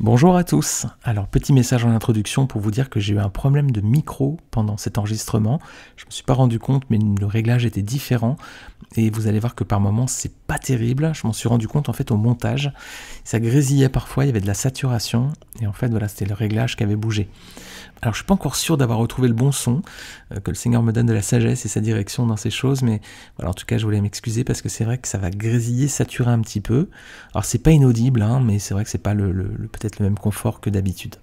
Bonjour à tous. Alors petit message en introduction pour vous dire que j'ai eu un problème de micro pendant cet enregistrement. Je me suis pas rendu compte mais le réglage était différent et vous allez voir que par moments c'est pas terrible. Je m'en suis rendu compte en fait au montage. Ça grésillait parfois, il y avait de la saturation et en fait voilà, c'était le réglage qui avait bougé. Alors je suis pas encore sûr d'avoir retrouvé le bon son, euh, que le Seigneur me donne de la sagesse et sa direction dans ces choses mais voilà, en tout cas, je voulais m'excuser parce que c'est vrai que ça va grésiller, saturer un petit peu. Alors c'est pas inaudible hein, mais c'est vrai que c'est pas le, petit. le le même confort que d'habitude.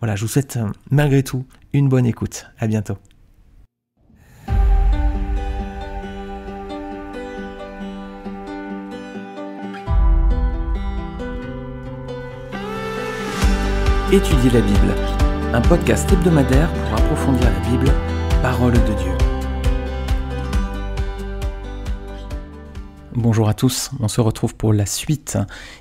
Voilà, je vous souhaite euh, malgré tout une bonne écoute. À bientôt. Étudier la Bible, un podcast hebdomadaire pour approfondir la Bible, parole de Dieu. Bonjour à tous, on se retrouve pour la suite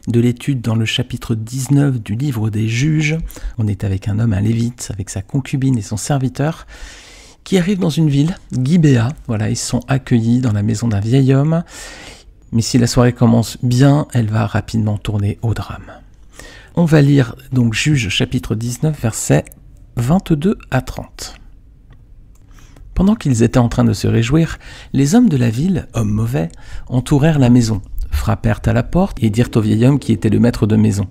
de l'étude dans le chapitre 19 du livre des juges. On est avec un homme, un lévite, avec sa concubine et son serviteur, qui arrive dans une ville, Gibea. Voilà, ils sont accueillis dans la maison d'un vieil homme. Mais si la soirée commence bien, elle va rapidement tourner au drame. On va lire donc Juge chapitre 19, versets 22 à 30. Pendant qu'ils étaient en train de se réjouir, les hommes de la ville, hommes mauvais, entourèrent la maison, frappèrent à la porte et dirent au vieil homme qui était le maître de maison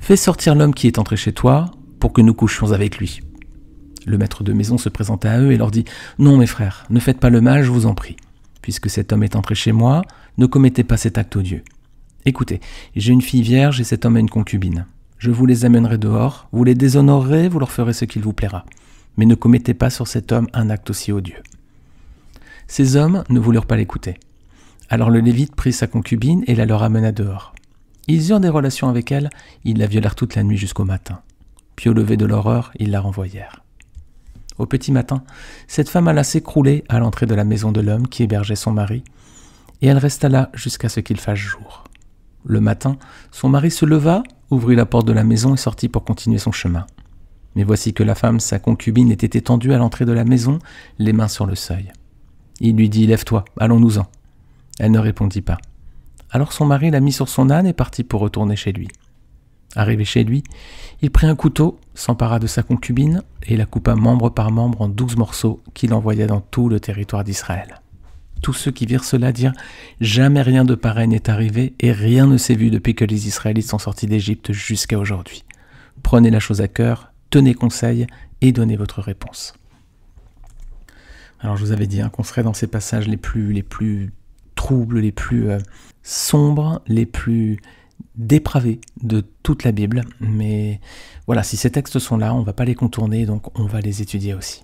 Fais sortir l'homme qui est entré chez toi pour que nous couchions avec lui. Le maître de maison se présenta à eux et leur dit Non, mes frères, ne faites pas le mal, je vous en prie. Puisque cet homme est entré chez moi, ne commettez pas cet acte odieux. Écoutez, j'ai une fille vierge et cet homme a une concubine. Je vous les amènerai dehors, vous les déshonorerez, vous leur ferez ce qu'il vous plaira mais ne commettait pas sur cet homme un acte aussi odieux. Ces hommes ne voulurent pas l'écouter. Alors le Lévite prit sa concubine et la leur amena dehors. Ils eurent des relations avec elle, ils la violèrent toute la nuit jusqu'au matin. Puis au lever de l'horreur, ils la renvoyèrent. Au petit matin, cette femme alla s'écrouler à l'entrée de la maison de l'homme qui hébergeait son mari, et elle resta là jusqu'à ce qu'il fasse jour. Le matin, son mari se leva, ouvrit la porte de la maison et sortit pour continuer son chemin. Mais voici que la femme, sa concubine, était étendue à l'entrée de la maison, les mains sur le seuil. Il lui dit Lève-toi, allons-nous-en. Elle ne répondit pas. Alors son mari la mit sur son âne et partit pour retourner chez lui. Arrivé chez lui, il prit un couteau, s'empara de sa concubine et la coupa membre par membre en douze morceaux qu'il envoya dans tout le territoire d'Israël. Tous ceux qui virent cela dirent Jamais rien de pareil n'est arrivé et rien ne s'est vu depuis que les Israélites sont sortis d'Égypte jusqu'à aujourd'hui. Prenez la chose à cœur tenez conseil et donnez votre réponse. Alors je vous avais dit hein, qu'on serait dans ces passages les plus, les plus troubles, les plus euh, sombres, les plus dépravés de toute la Bible. Mais voilà, si ces textes sont là, on ne va pas les contourner, donc on va les étudier aussi.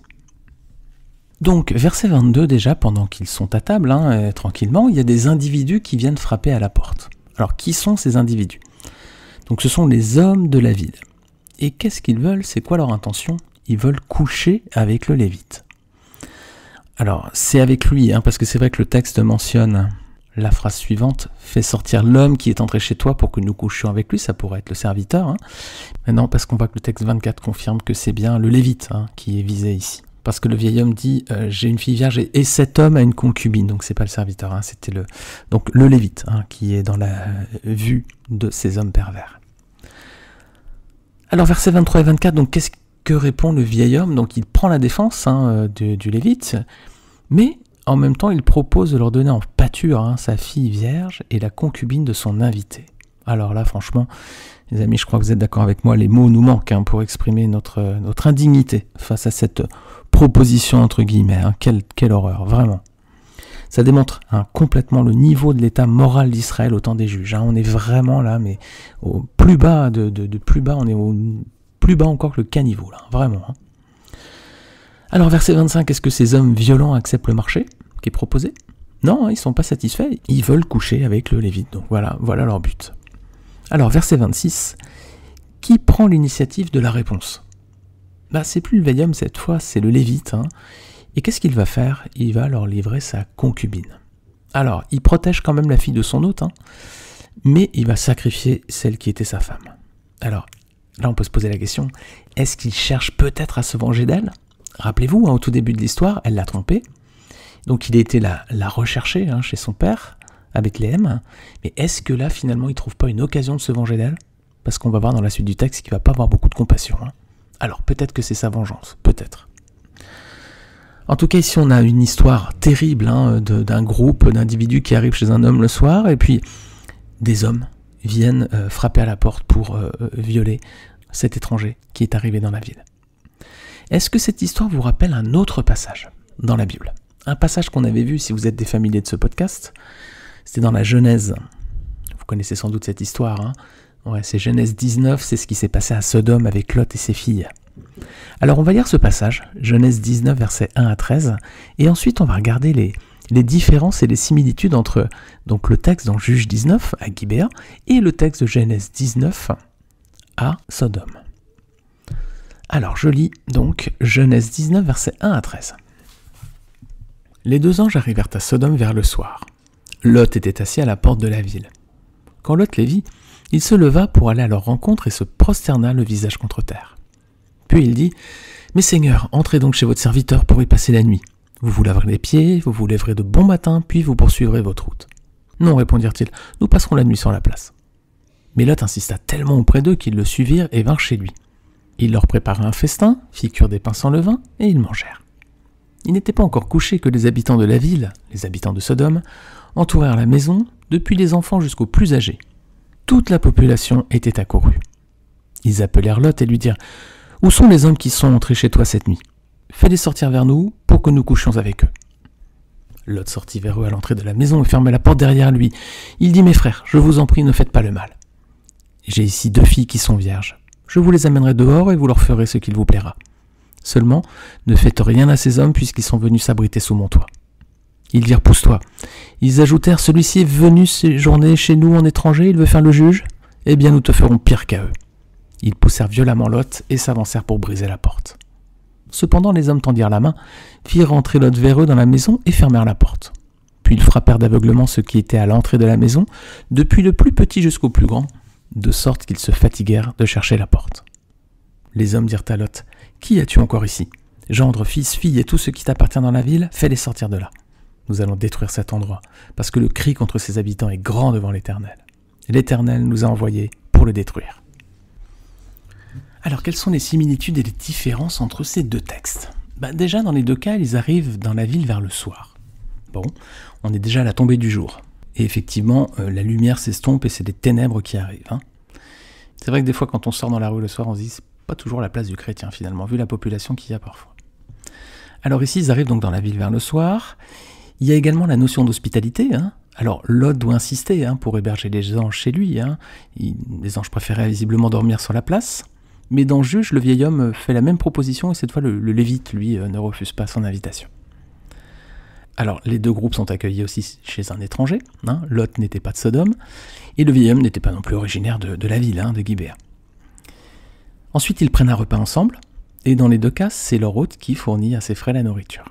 Donc, verset 22, déjà, pendant qu'ils sont à table, hein, euh, tranquillement, il y a des individus qui viennent frapper à la porte. Alors, qui sont ces individus Donc, ce sont les hommes de la ville. Et qu'est-ce qu'ils veulent C'est quoi leur intention Ils veulent coucher avec le Lévite. Alors, c'est avec lui, hein, parce que c'est vrai que le texte mentionne la phrase suivante Fais sortir l'homme qui est entré chez toi pour que nous couchions avec lui, ça pourrait être le serviteur. Hein. Maintenant, parce qu'on voit que le texte 24 confirme que c'est bien le Lévite hein, qui est visé ici. Parce que le vieil homme dit euh, J'ai une fille vierge et, cet homme a une concubine, donc c'est pas le serviteur, c'était le. Donc le Lévite qui est dans la vue de ces hommes pervers. Alors versets 23 et 24, donc qu'est-ce que répond le vieil homme Donc il prend la défense hein, euh, du, Lévite, mais en même temps il propose de leur donner en pâture hein, sa fille vierge et la concubine de son invité. Alors là franchement, les amis, je crois que vous êtes d'accord avec moi, les mots nous manquent hein, pour exprimer notre, notre indignité face à cette proposition entre guillemets. quelle horreur, vraiment. Ça démontre hein, complètement le niveau de l'état moral d'Israël au temps des juges. Hein, on est vraiment là, mais au plus bas de, plus bas, on est au plus bas encore que le caniveau, là, vraiment. Hein. Alors verset 25, est-ce que ces hommes violents acceptent le marché qui est proposé Non, ils ne sont pas satisfaits, ils veulent coucher avec le Lévite. Donc voilà, voilà leur but. Alors verset 26, qui prend l'initiative de la réponse bah, c'est plus le veillum cette fois, c'est le Lévite. Et qu'est-ce qu'il va faire Il va leur livrer sa concubine. Alors, il protège quand même la fille de son hôte, hein, mais il va sacrifier celle qui était sa femme. Alors, là on peut se poser la question, est-ce qu'il cherche peut-être à se venger d'elle Rappelez-vous, hein, au tout début de l'histoire, elle l'a trompé. Donc il a été la, la rechercher hein, chez son père, à Bethléem. Mais est-ce que là, finalement, il trouve pas une occasion de se venger d'elle Parce qu'on va voir dans la suite du texte qu'il va pas avoir beaucoup de compassion. Alors peut-être que c'est sa vengeance, peut-être. En tout cas, ici, on a une histoire terrible hein, d'un groupe d'individus qui arrivent chez un homme le soir, et puis des hommes viennent euh, frapper à la porte pour euh, euh, violer cet étranger qui est arrivé dans la ville. Est-ce que cette histoire vous rappelle un autre passage dans la Bible Un passage qu'on avait vu si vous êtes des familiers de ce podcast, c'était dans la Genèse. Vous connaissez sans doute cette histoire. Hein. ouais, c'est Genèse 19, c'est ce qui s'est passé à Sodome avec Lot et ses filles. Alors on va lire ce passage, Genèse 19, versets 1 à 13, et ensuite on va regarder les, différences et les similitudes entre donc, le texte dans Juge 19 à Guibéa et le texte de Genèse 19 à Sodome. Alors je lis donc Genèse 19, versets 1 à 13. Les deux anges arrivèrent à Sodome vers le soir. Lot était assis à la porte de la ville. Quand Lot les vit, il se leva pour aller à leur rencontre et se prosterna le visage contre terre. Puis il dit Mes seigneurs, entrez donc chez votre serviteur pour y passer la nuit. Vous vous laverez les pieds, vous vous lèverez de bon matin, puis vous poursuivrez votre route. Non, répondirent-ils, nous passerons la nuit sur la place. Mais Lot insista tellement auprès d'eux qu'ils le suivirent et vinrent chez lui. Il leur prépara un festin, fit cuire des pains sans levain, et ils mangèrent. Il n'était pas encore couché que les habitants de la ville, les habitants de Sodome, entourèrent la maison, depuis les enfants jusqu'aux plus âgés. Toute la population était accourue. Ils appelèrent Lot et lui dirent où sont les hommes qui sont entrés chez toi cette nuit Fais-les sortir vers nous pour que nous couchions avec eux. L'autre sortit vers eux à l'entrée de la maison et ferma la porte derrière lui. Il dit Mes frères, je vous en prie, ne faites pas le mal. J'ai ici deux filles qui sont vierges. Je vous les amènerai dehors et vous leur ferez ce qu'il vous plaira. Seulement, ne faites rien à ces hommes puisqu'ils sont venus s'abriter sous mon toit. Ils dirent Pousse-toi. Ils ajoutèrent Celui-ci est venu séjourner chez nous en étranger, il veut faire le juge Eh bien, nous te ferons pire qu'à eux. Ils poussèrent violemment Lot et s'avancèrent pour briser la porte. Cependant, les hommes tendirent la main, firent entrer Lot vers eux dans la maison et fermèrent la porte. Puis ils frappèrent d'aveuglement ceux qui étaient à l'entrée de la maison, depuis le plus petit jusqu'au plus grand, de sorte qu'ils se fatiguèrent de chercher la porte. Les hommes dirent à Lot Qui as-tu encore ici Gendre, fils, fille et tout ce qui t'appartient dans la ville, fais-les sortir de là. Nous allons détruire cet endroit, parce que le cri contre ses habitants est grand devant l'Éternel. L'Éternel nous a envoyés pour le détruire. Alors quelles sont les similitudes et les différences entre ces deux textes bah, Déjà dans les deux cas, ils arrivent dans la ville vers le soir. Bon, on est déjà à la tombée du jour. Et effectivement, euh, la lumière s'estompe et c'est des ténèbres qui arrivent. Hein. C'est vrai que des fois quand on sort dans la rue le soir, on se dit c'est pas toujours la place du chrétien finalement, vu la population qu'il y a parfois. Alors ici, ils arrivent donc dans la ville vers le soir. Il y a également la notion d'hospitalité. Hein. Alors, Lot doit insister hein, pour héberger les anges chez lui. les anges préféraient visiblement dormir sur la place. Mais dans Juge, le vieil homme fait la même proposition et cette fois le, Lévite, lui, euh, ne refuse pas son invitation. Alors, les deux groupes sont accueillis aussi chez un étranger. l'hôte hein, Lot n'était pas de Sodome, et le vieil homme n'était pas non plus originaire de, la ville, hein, de guibert Ensuite, ils prennent un repas ensemble, et dans les deux cas, c'est leur hôte qui fournit à ses frais la nourriture.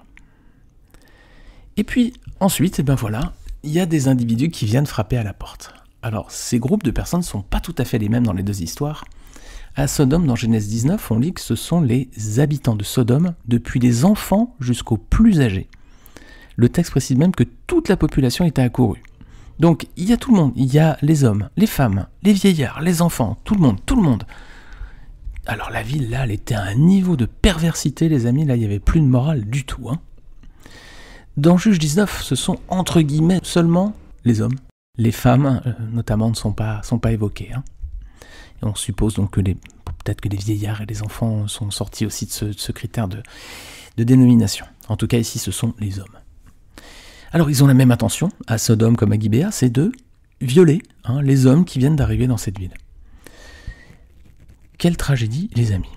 Et puis, ensuite, eh ben voilà, il y a des individus qui viennent frapper à la porte. Alors, ces groupes de personnes ne sont pas tout à fait les mêmes dans les deux histoires, à Sodome, dans Genèse 19, on lit que ce sont les habitants de Sodome, depuis les enfants jusqu'aux plus âgés. Le texte précise même que toute la population était accourue. Donc il y a tout le monde, il y a les hommes, les femmes, les vieillards, les enfants, tout le monde, tout le monde. Alors la ville, là, elle était à un niveau de perversité, les amis, là, il n'y avait plus de morale du tout. Hein. Dans Juge 19, ce sont entre guillemets seulement les hommes. Les femmes, euh, notamment, ne sont pas, sont pas évoquées. Hein on suppose donc que peut-être que les vieillards et les enfants sont sortis aussi de ce, critère de, dénomination. En tout cas, ici, ce sont les hommes. Alors, ils ont la même intention, à Sodome comme à Gibéa, c'est de violer hein, les hommes qui viennent d'arriver dans cette ville. Quelle tragédie, les amis.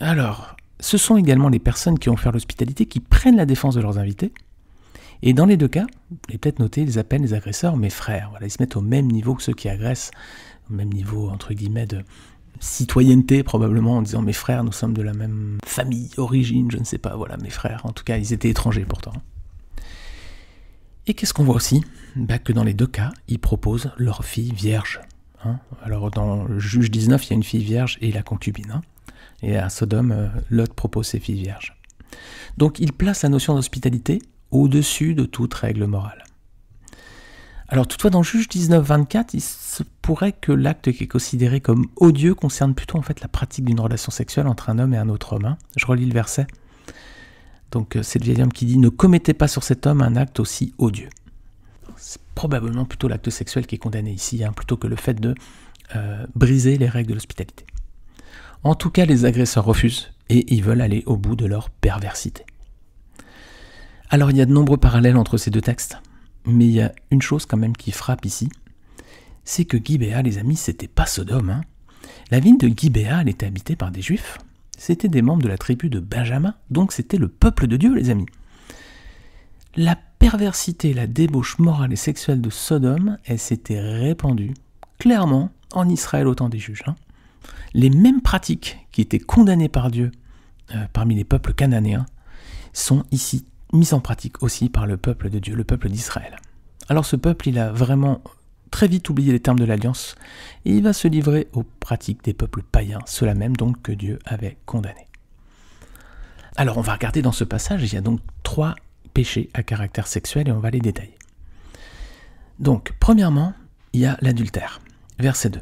Alors, ce sont également les personnes qui ont fait l'hospitalité qui prennent la défense de leurs invités. Et dans les deux cas, vous l'avez peut-être noté, ils appellent les agresseurs mes frères. Voilà, ils se mettent au même niveau que ceux qui agressent même niveau, entre guillemets, de citoyenneté probablement en disant mes frères nous sommes de la même famille, origine, je ne sais pas, voilà mes frères en tout cas ils étaient étrangers pourtant. Et qu'est-ce qu'on voit aussi bah, Que dans les deux cas ils proposent leur fille vierge. Hein. Alors dans le juge 19 il y a une fille vierge et la concubine. Hein. et à Sodome euh, Lot propose ses filles vierges. Donc il place la notion d'hospitalité au-dessus de toute règle morale. Alors toutefois, dans le juge 19-24, il se pourrait que l'acte qui est considéré comme odieux concerne plutôt en fait la pratique d'une relation sexuelle entre un homme et un autre homme. Hein. Je relis le verset. Donc euh, c'est le vieil homme qui dit Ne commettez pas sur cet homme un acte aussi odieux. C'est probablement plutôt l'acte sexuel qui est condamné ici, hein, plutôt que le fait de euh, briser les règles de l'hospitalité. En tout cas, les agresseurs refusent et ils veulent aller au bout de leur perversité. Alors il y a de nombreux parallèles entre ces deux textes. Mais il y a une chose quand même qui frappe ici, c'est que Gibéa, les amis, c'était pas Sodome. Hein. La ville de Gibea, elle était habitée par des juifs. C'était des membres de la tribu de Benjamin, donc c'était le peuple de Dieu, les amis. La perversité, la débauche morale et sexuelle de Sodome, elle s'était répandue, clairement, en Israël au temps des juges. Hein. Les mêmes pratiques qui étaient condamnées par Dieu euh, parmi les peuples cananéens sont ici mise en pratique aussi par le peuple de Dieu, le peuple d'Israël. Alors ce peuple, il a vraiment très vite oublié les termes de l'alliance et il va se livrer aux pratiques des peuples païens, ceux-là même donc que Dieu avait condamnés. Alors on va regarder dans ce passage, il y a donc trois péchés à caractère sexuel et on va les détailler. Donc, premièrement, il y a l'adultère, verset 2.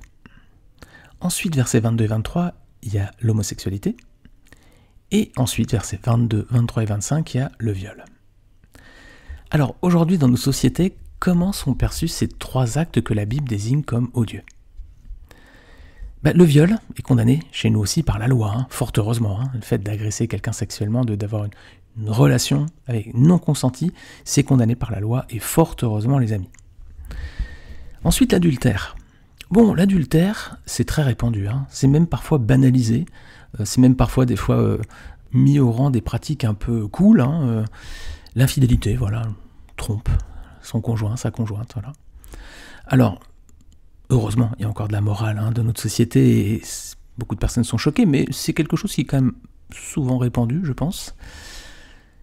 Ensuite, verset 22 et 23, il y a l'homosexualité. Et ensuite, versets 22, 23 et 25, il y a le viol. Alors aujourd'hui, dans nos sociétés, comment sont perçus ces trois actes que la Bible désigne comme odieux ben, Le viol est condamné chez nous aussi par la loi, hein, fort heureusement. Hein. le fait d'agresser quelqu'un sexuellement, d'avoir une, relation avec non consentie, c'est condamné par la loi et fort heureusement les amis. Ensuite, l'adultère. Bon, l'adultère, c'est très répandu, hein. c'est même parfois banalisé. Euh, c'est même parfois des fois euh, mis au rang des pratiques un peu cool. Hein, euh, l'infidélité, voilà, trompe son conjoint, sa conjointe, voilà. Alors, heureusement, il y a encore de la morale hein, dans notre société beaucoup de personnes sont choquées, mais c'est quelque chose qui est quand même souvent répandu, je pense.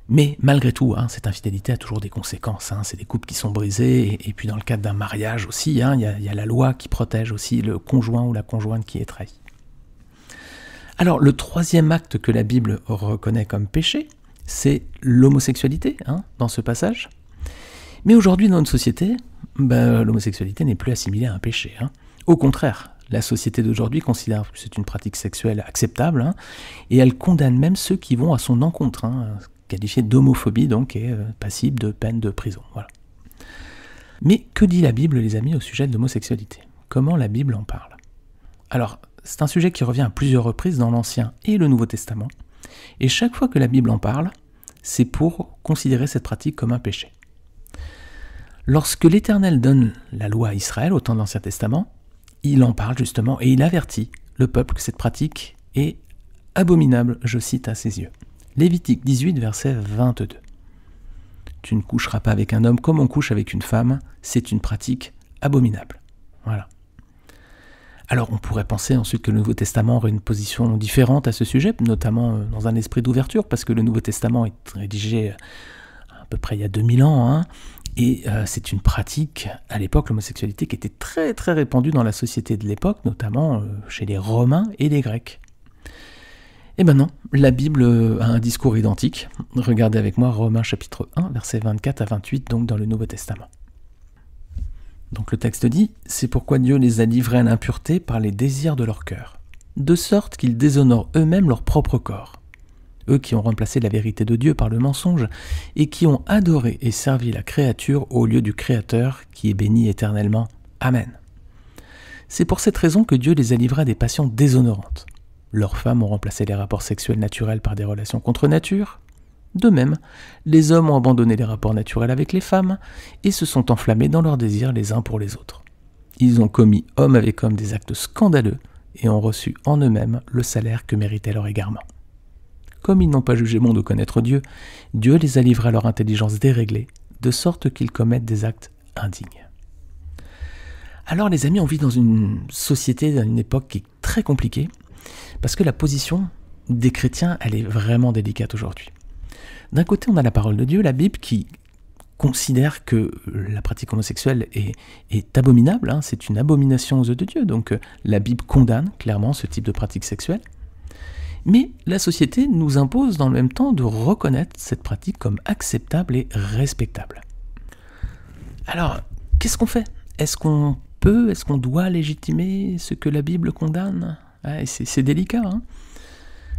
Mais malgré tout, hein, cette infidélité a toujours des conséquences. C'est des couples qui sont brisés, et, puis dans le cadre d'un mariage aussi, il y, y, a la loi qui protège aussi le conjoint ou la conjointe qui est trahi. Alors le troisième acte que la Bible reconnaît comme péché, c'est l'homosexualité, hein, dans ce passage. Mais aujourd'hui, dans notre société, ben, l'homosexualité n'est plus assimilée à un péché. Hein. Au contraire, la société d'aujourd'hui considère que c'est une pratique sexuelle acceptable, hein, et elle condamne même ceux qui vont à son encontre, qualifié d'homophobie, donc, et euh, passible de peine de prison. Mais que dit la Bible, les amis, au sujet de l'homosexualité Comment la Bible en parle Alors, c'est un sujet qui revient à plusieurs reprises dans l'Ancien et le Nouveau Testament, et chaque fois que la Bible en parle, c'est pour considérer cette pratique comme un péché. Lorsque l'Éternel donne la loi à Israël au temps de l'Ancien Testament, il en parle justement et il avertit le peuple que cette pratique est abominable, je cite à ses yeux. Lévitique 18, verset 22. Tu ne coucheras pas avec un homme comme on couche avec une femme, c'est une pratique abominable. Voilà. Alors on pourrait penser ensuite que le Nouveau Testament aurait une position différente à ce sujet, notamment euh, dans un esprit d'ouverture, parce que le Nouveau Testament est rédigé euh, à peu près il y a 2000 ans, hein, et euh, c'est une pratique à l'époque, l'homosexualité, qui était très très répandue dans la société de l'époque, notamment chez les Romains et les Grecs. Et ben non, la Bible a un discours identique. Regardez avec moi Romains chapitre 1, versets 24 à 28, donc dans le Nouveau Testament. Donc le texte dit C'est pourquoi Dieu les a livrés à l'impureté par les désirs de leur cœur, de sorte qu'ils déshonorent eux-mêmes leur propre corps. Eux qui ont remplacé la vérité de Dieu par le mensonge, et qui ont adoré et servi la créature au lieu du Créateur qui est béni éternellement. Amen. C'est pour cette raison que Dieu les a livrés à des passions déshonorantes. Leurs femmes ont remplacé les rapports sexuels naturels par des relations contre nature, de même, les hommes ont abandonné les rapports naturels avec les femmes et se sont enflammés dans leurs désirs les uns pour les autres. Ils ont commis homme avec homme des actes scandaleux et ont reçu en eux-mêmes le salaire que méritait leur égarement. Comme ils n'ont pas jugé bon de connaître Dieu, Dieu les a livrés à leur intelligence déréglée, de sorte qu'ils commettent des actes indignes. Alors les amis, on vit dans une société, dans une époque qui est très compliquée, parce que la position des chrétiens, elle est vraiment délicate aujourd'hui. D'un côté, on a la parole de Dieu, la Bible, qui considère que la pratique homosexuelle est, abominable, hein, c'est une abomination aux yeux de Dieu. Donc euh, la Bible condamne clairement ce type de pratique sexuelle. Mais la société nous impose dans le même temps de reconnaître cette pratique comme acceptable et respectable. Alors, qu'est-ce qu'on fait Est-ce qu'on peut, est-ce qu'on doit légitimer ce que la Bible condamne ah, c'est, délicat, hein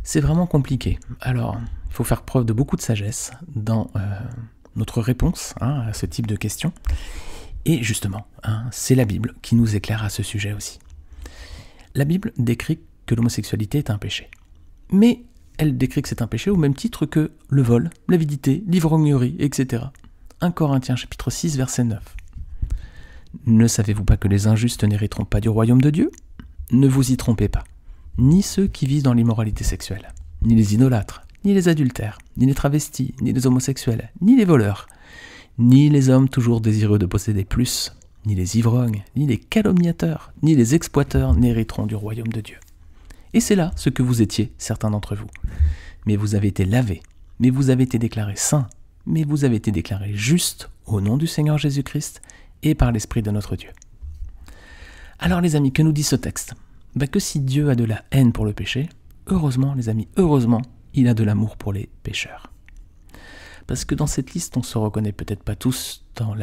c'est vraiment compliqué. Alors, faut faire preuve de beaucoup de sagesse dans euh, notre réponse hein, à ce type de questions. Et justement, hein, c'est la Bible qui nous éclaire à ce sujet aussi. La Bible décrit que l'homosexualité est un péché. Mais elle décrit que c'est un péché au même titre que le vol, l'avidité, l'ivrognerie, etc. 1 Corinthiens chapitre 6 verset 9. Ne savez-vous pas que les injustes n'hériteront pas du royaume de Dieu Ne vous y trompez pas, ni ceux qui vivent dans l'immoralité sexuelle, ni les idolâtres, ni les adultères, ni les travestis, ni les homosexuels, ni les voleurs, ni les hommes toujours désireux de posséder plus, ni les ivrognes, ni les calomniateurs, ni les exploiteurs n'hériteront du royaume de Dieu. Et c'est là ce que vous étiez, certains d'entre vous. Mais vous avez été lavés, mais vous avez été déclarés saints, mais vous avez été déclarés justes au nom du Seigneur Jésus-Christ et par l'Esprit de notre Dieu. Alors les amis, que nous dit ce texte ben, Que si Dieu a de la haine pour le péché, heureusement les amis, heureusement il a de l'amour pour les pécheurs. Parce que dans cette liste, on se reconnaît peut-être pas tous dans,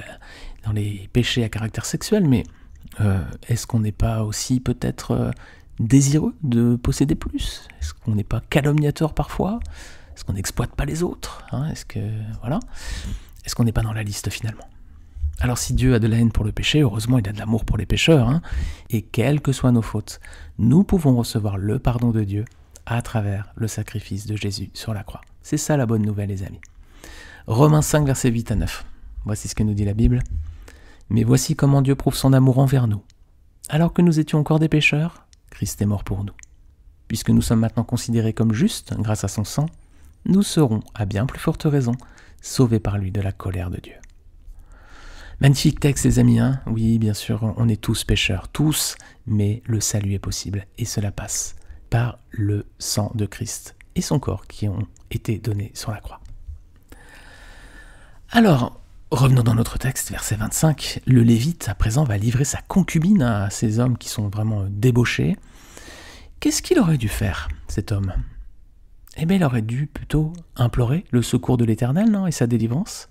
les péchés à caractère sexuel, mais euh, est-ce qu'on n'est pas aussi peut-être euh, désireux de posséder plus Est-ce qu'on n'est pas calomniateur parfois Est-ce qu'on n'exploite pas les autres hein Est-ce que voilà Est-ce qu'on n'est pas dans la liste finalement alors si Dieu a de la haine pour le péché, heureusement il a de l'amour pour les pécheurs, hein, et quelles que soient nos fautes, nous pouvons recevoir le pardon de Dieu à travers le sacrifice de Jésus sur la croix. C'est ça la bonne nouvelle, les amis. Romains 5, versets 8 à 9. Voici ce que nous dit la Bible. Mais voici comment Dieu prouve son amour envers nous. Alors que nous étions encore des pécheurs, Christ est mort pour nous. Puisque nous sommes maintenant considérés comme justes grâce à son sang, nous serons, à bien plus forte raison, sauvés par lui de la colère de Dieu. Magnifique texte, les amis. Hein. oui, bien sûr, on est tous pécheurs, tous, mais le salut est possible et cela passe par le sang de Christ et son corps qui ont été donnés sur la croix. Alors, revenons dans notre texte, verset 25, le Lévite à présent va livrer sa concubine à ces hommes qui sont vraiment débauchés. Qu'est-ce qu'il aurait dû faire, cet homme Eh bien, il aurait dû plutôt implorer le secours de l'Éternel, et sa délivrance.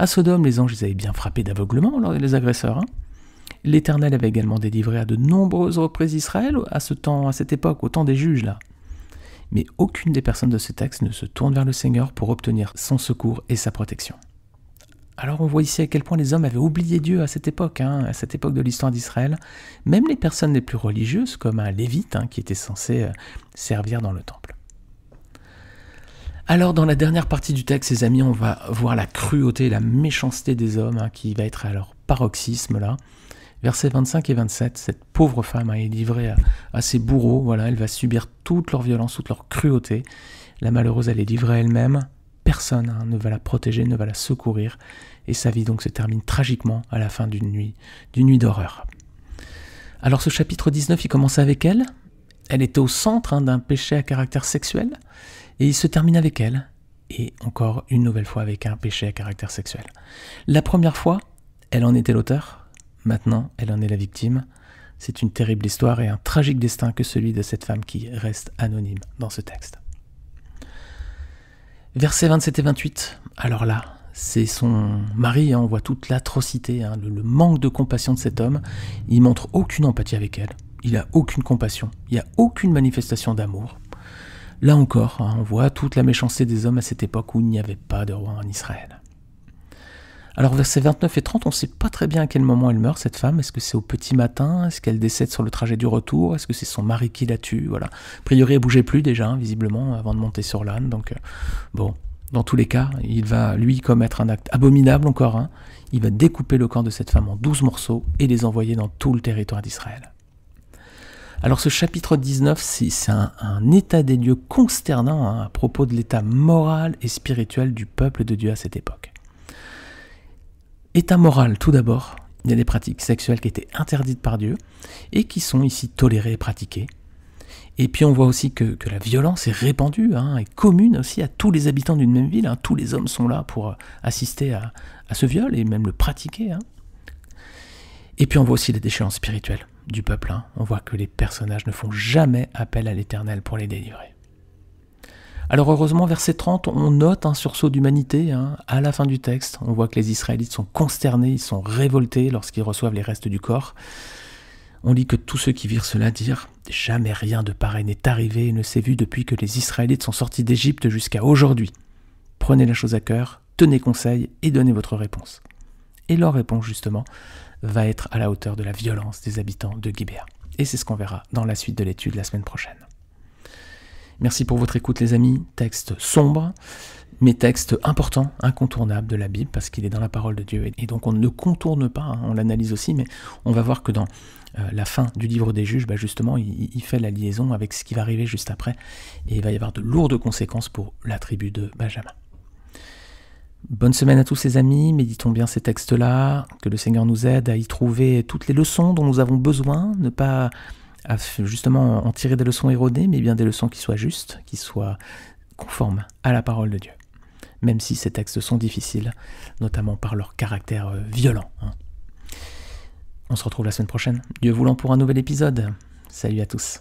À Sodome, les anges avaient bien frappé d'aveuglement, les agresseurs. Hein. L'Éternel avait également délivré à de nombreuses reprises Israël à ce temps, à cette époque, au temps des juges là. Mais aucune des personnes de ce texte ne se tourne vers le Seigneur pour obtenir son secours et sa protection. Alors on voit ici à quel point les hommes avaient oublié Dieu à cette époque, hein, à cette époque de l'histoire d'Israël. Même les personnes les plus religieuses, comme un lévite hein, qui était censé euh, servir dans le temple. Alors dans la dernière partie du texte, les amis, on va voir la cruauté, la méchanceté des hommes hein, qui va être à leur paroxysme là. Versets 25 et 27, cette pauvre femme hein, est livrée à, ses bourreaux, voilà, elle va subir toute leur violence, toute leur cruauté. La malheureuse, elle est livrée elle-même, personne hein, ne va la protéger, ne va la secourir, et sa vie donc se termine tragiquement à la fin d'une nuit, d'horreur. Alors ce chapitre 19, il commence avec elle, elle était au centre hein, d'un péché à caractère sexuel, et il se termine avec elle, et encore une nouvelle fois avec un péché à caractère sexuel. La première fois, elle en était l'auteur, Maintenant, elle en est la victime. C'est une terrible histoire et un tragique destin que celui de cette femme qui reste anonyme dans ce texte. Versets 27 et 28, alors là, c'est son mari, hein, on voit toute l'atrocité, hein, le, manque de compassion de cet homme. Il montre aucune empathie avec elle, il a aucune compassion, il n'y a aucune manifestation d'amour. Là encore, hein, on voit toute la méchanceté des hommes à cette époque où il n'y avait pas de roi en Israël. Alors versets 29 et 30, on ne sait pas très bien à quel moment elle meurt, cette femme. Est-ce que c'est au petit matin Est-ce qu'elle décède sur le trajet du retour Est-ce que c'est son mari qui la tue Voilà. A priori, elle bougeait plus déjà, hein, visiblement, avant de monter sur l'âne. Donc, euh, bon, dans tous les cas, il va, lui, commettre un acte abominable encore. Hein. Il va découper le corps de cette femme en douze morceaux et les envoyer dans tout le territoire d'Israël. Alors ce chapitre 19, c'est un, état des lieux consternant hein, à propos de l'état moral et spirituel du peuple de Dieu à cette époque. État moral, tout d'abord, il y a des pratiques sexuelles qui étaient interdites par Dieu et qui sont ici tolérées et pratiquées. Et puis on voit aussi que, la violence est répandue hein, et commune aussi à tous les habitants d'une même ville. Hein. Tous les hommes sont là pour euh, assister à, à ce viol et même le pratiquer. Hein. Et puis on voit aussi les déchéances spirituelles du peuple. Hein. On voit que les personnages ne font jamais appel à l'Éternel pour les délivrer. Alors heureusement, verset 30, on note un sursaut d'humanité hein. à la fin du texte. On voit que les Israélites sont consternés, ils sont révoltés lorsqu'ils reçoivent les restes du corps. On lit que tous ceux qui virent cela dirent ⁇ Jamais rien de pareil n'est arrivé et ne s'est vu depuis que les Israélites sont sortis d'Égypte jusqu'à aujourd'hui. Prenez la chose à cœur, tenez conseil et donnez votre réponse. ⁇ Et leur réponse, justement, va être à la hauteur de la violence des habitants de Gibéa. Et c'est ce qu'on verra dans la suite de l'étude la semaine prochaine. Merci pour votre écoute les amis. Texte sombre, mais texte important, incontournable de la Bible, parce qu'il est dans la parole de Dieu. Et donc on ne contourne pas, hein, on l'analyse aussi, mais on va voir que dans euh, la fin du livre des juges, bah, justement, il, il, fait la liaison avec ce qui va arriver juste après, et il va y avoir de lourdes conséquences pour la tribu de Benjamin. Bonne semaine à tous les amis, méditons bien ces textes-là, que le Seigneur nous aide à y trouver toutes les leçons dont nous avons besoin, ne pas à justement en tirer des leçons erronées, mais bien des leçons qui soient justes, qui soient conformes à la parole de Dieu. Même si ces textes sont difficiles, notamment par leur caractère euh, violent. Hein. On se retrouve la semaine prochaine, Dieu voulant pour un nouvel épisode. Salut à tous.